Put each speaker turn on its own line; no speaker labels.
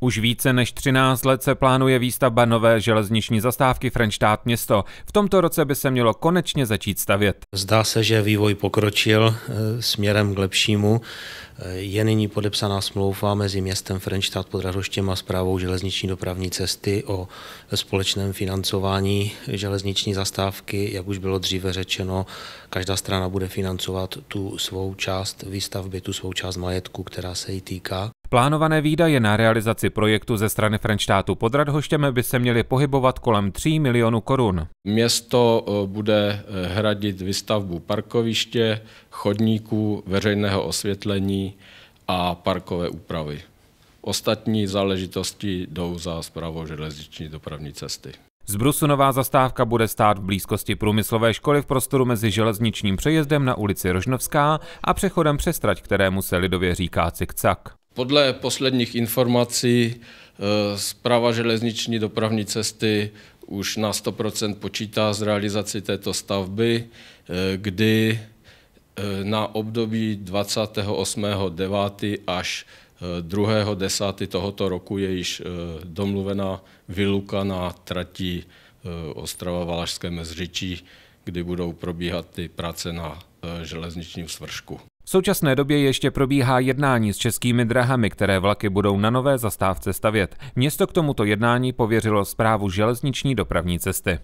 Už více než 13 let se plánuje výstavba nové železniční zastávky
Frenštát město. V tomto roce by se mělo konečně začít stavět. Zdá se, že vývoj pokročil eh, směrem k lepšímu. Eh, je nyní podepsaná smlouva mezi městem Frenštát pod Radoštěm a zprávou železniční dopravní cesty o společném financování železniční zastávky. Jak už bylo dříve řečeno, každá strana bude financovat tu svou část výstavby, tu svou část majetku, která se jí týká.
Plánované výdaje na realizaci projektu ze strany Frenštátu pod Radhoštěm by se měly pohybovat kolem 3
milionů korun. Město eh, bude eh, hradit výstavbu parkoviště, chodníků, veřejného osvětlení a parkové úpravy. Ostatní záležitosti jdou za zprávou železniční dopravní cesty. Zbrusunová
zastávka bude stát v blízkosti průmyslové školy v prostoru mezi železničním přejezdem na ulici Rožnovská a přechodem přes trať, kterému se lidově říká
cikcak. Podle posledních informací zpráva eh, železniční dopravní cesty už na 100% počítá s realizací této stavby, eh, kdy eh, na období 28.9. až 2.10. tohoto roku je již domluvena výluka na trati Ostrava-Valašské mezřičí, kdy budou probíhat ty práce na železničním svršku.
V současné době ještě probíhá jednání s českými drahami, které vlaky budou na nové zastávce stavět. Město k tomuto jednání pověřilo zprávu železniční dopravní
cesty.